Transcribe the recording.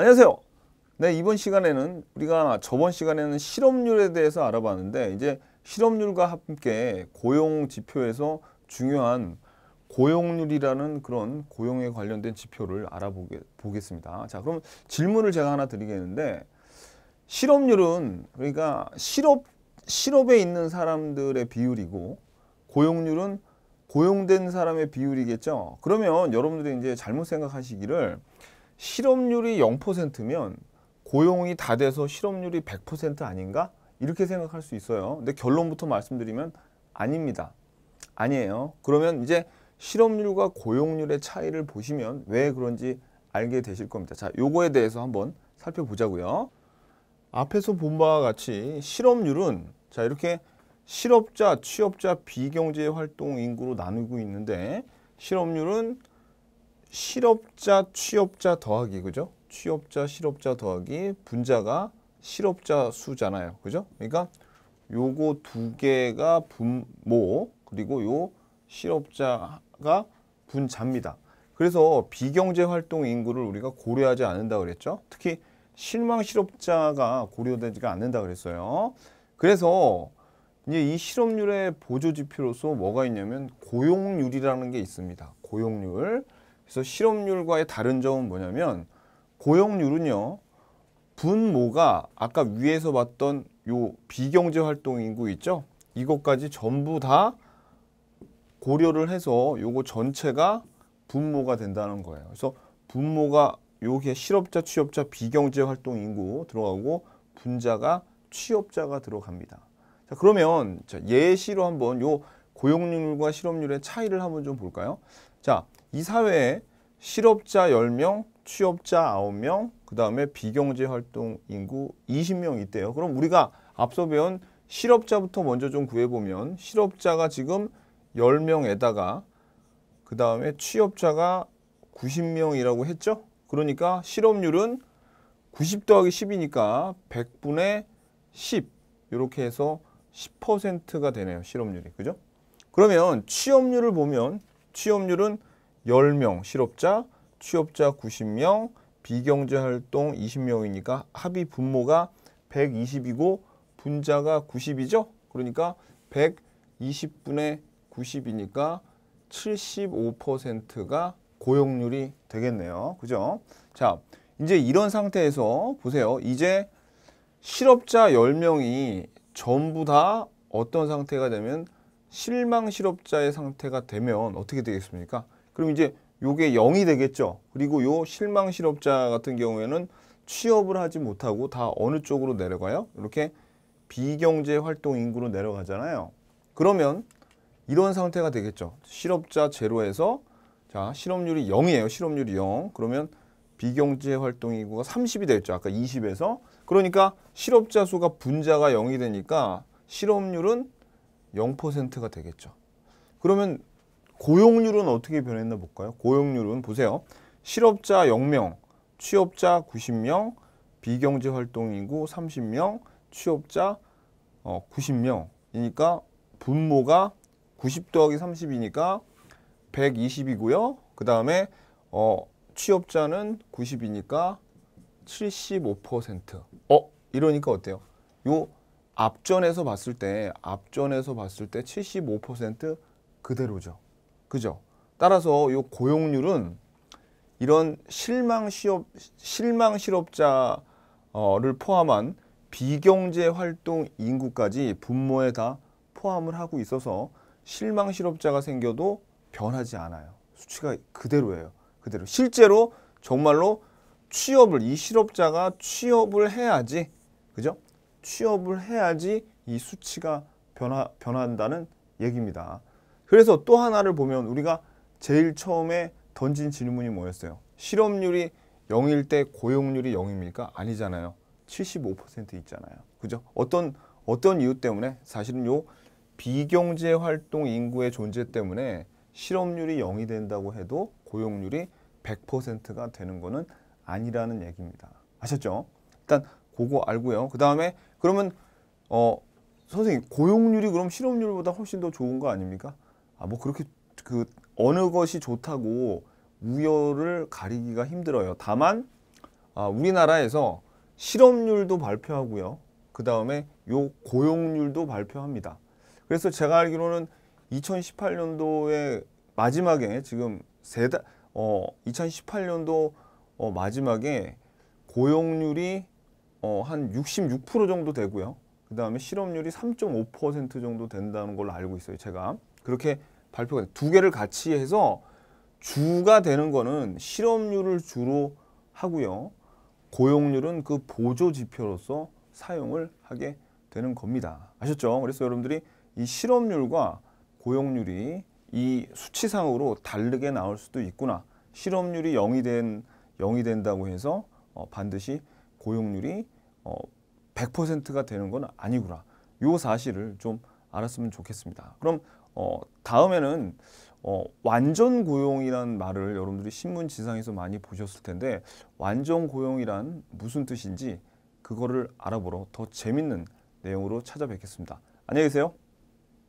안녕하세요. 네, 이번 시간에는 우리가 저번 시간에는 실업률에 대해서 알아봤는데 이제 실업률과 함께 고용 지표에서 중요한 고용률이라는 그런 고용에 관련된 지표를 알아보겠습니다. 자, 그럼 질문을 제가 하나 드리겠는데 실업률은 그러니까 실업 실업에 있는 사람들의 비율이고 고용률은 고용된 사람의 비율이겠죠. 그러면 여러분들이 이제 잘못 생각하시기를 실업률이 0%면 고용이 다 돼서 실업률이 100% 아닌가? 이렇게 생각할 수 있어요. 근데 결론부터 말씀드리면 아닙니다. 아니에요. 그러면 이제 실업률과 고용률의 차이를 보시면 왜 그런지 알게 되실 겁니다. 자, 요거에 대해서 한번 살펴보자고요. 앞에서 본 바와 같이 실업률은 자 이렇게 실업자, 취업자, 비경제 활동 인구로 나누고 있는데 실업률은 실업자, 취업자 더하기 그죠? 취업자, 실업자 더하기 분자가 실업자 수잖아요. 그죠? 그러니까 요거 두 개가 분모 그리고 요 실업자가 분자입니다. 그래서 비경제 활동 인구를 우리가 고려하지 않는다 그랬죠. 특히 실망 실업자가 고려되지가 않는다 그랬어요. 그래서 이제 이 실업률의 보조 지표로서 뭐가 있냐면 고용률이라는 게 있습니다. 고용률. 그래서 실업률과의 다른 점은 뭐냐면 고용률은요. 분모가 아까 위에서 봤던 요 비경제 활동 인구 있죠? 이것까지 전부 다 고려를 해서 요거 전체가 분모가 된다는 거예요. 그래서 분모가 요게 실업자, 취업자, 비경제 활동 인구 들어가고 분자가 취업자가 들어갑니다. 자, 그러면 예시로 한번 요 고용률과 실업률의 차이를 한번 좀 볼까요? 자, 이사회에 실업자 10명, 취업자 9명, 그 다음에 비경제 활동 인구 20명 있대요. 그럼 우리가 앞서 배운 실업자부터 먼저 좀 구해보면 실업자가 지금 10명에다가 그 다음에 취업자가 90명이라고 했죠? 그러니까 실업률은 90 더하기 10이니까 100분의 10 이렇게 해서 10%가 되네요. 실업률이. 그죠? 그러면 취업률을 보면 취업률은 10명 실업자, 취업자 90명, 비경제활동 20명이니까 합의 분모가 120이고 분자가 90이죠? 그러니까 120분의 90이니까 75%가 고용률이 되겠네요. 그죠? 자, 이제 이런 상태에서 보세요. 이제 실업자 10명이 전부 다 어떤 상태가 되면 실망 실업자의 상태가 되면 어떻게 되겠습니까? 그럼 이제 요게 0이 되겠죠. 그리고 요 실망 실업자 같은 경우에는 취업을 하지 못하고 다 어느 쪽으로 내려가요? 이렇게 비경제 활동 인구로 내려가잖아요. 그러면 이런 상태가 되겠죠. 실업자 제로에서 자 실업률이 0이에요. 실업률이 0. 그러면 비경제 활동 인구가 30이 됐죠. 아까 20에서. 그러니까 실업자 수가 분자가 0이 되니까 실업률은 0%가 되겠죠. 그러면 고용률은 어떻게 변했나 볼까요? 고용률은 보세요. 실업자 0명, 취업자 90명, 비경제 활동인구 30명, 취업자 어, 90명이니까 분모가 90 더하기 30이니까 120이고요. 그 다음에 어, 취업자는 90이니까 75%. 어? 이러니까 어때요? 요 앞전에서 봤을 때 앞전에서 봤을 때 75% 그대로죠. 그죠? 따라서 요 고용률은 이런 실망 실업 실망 실업자를 포함한 비경제 활동 인구까지 분모에 다 포함을 하고 있어서 실망 실업자가 생겨도 변하지 않아요. 수치가 그대로예요. 그대로. 실제로 정말로 취업을 이 실업자가 취업을 해야지. 그죠? 취업을 해야지 이 수치가 변화 변한다는 얘기입니다. 그래서 또 하나를 보면 우리가 제일 처음에 던진 질문이 뭐였어요? 실업률이 0일 때 고용률이 0입니까? 아니잖아요. 75% 있잖아요. 그죠? 어떤 어떤 이유 때문에 사실은 요 비경제 활동 인구의 존재 때문에 실업률이 0이 된다고 해도 고용률이 100%가 되는 거는 아니라는 얘기입니다. 아셨죠? 일단 그거 알고요. 그다음에 그러면 어 선생님 고용률이 그럼 실업률보다 훨씬 더 좋은 거 아닙니까? 아, 뭐 그렇게 그 어느 것이 좋다고 우열을 가리기가 힘들어요. 다만 아, 우리나라에서 실업률도 발표하고요. 그 다음에 요 고용률도 발표합니다. 그래서 제가 알기로는 2018년도에 마지막에 지금 세달 어, 2018년도 어, 마지막에 고용률이 어, 한 66% 정도 되고요. 그 다음에 실업률이 3.5% 정도 된다는 걸로 알고 있어요. 제가. 그렇게 발표가 돼. 두 개를 같이 해서 주가 되는 거는 실업률을 주로 하고요. 고용률은 그 보조 지표로서 사용을 하게 되는 겁니다. 아셨죠? 그래서 여러분들이 이 실업률과 고용률이 이 수치상으로 다르게 나올 수도 있구나. 실업률이 0이 된 0이 된다고 해서 어, 반드시 고용률이 어, 100%가 되는 건 아니구나. 요 사실을 좀 알았으면 좋겠습니다. 그럼 어, 다음에는 어, 완전 고용이란 말을 여러분들이 신문 지상에서 많이 보셨을 텐데 완전 고용이란 무슨 뜻인지 그거를 알아보러 더 재밌는 내용으로 찾아뵙겠습니다. 안녕히 계세요.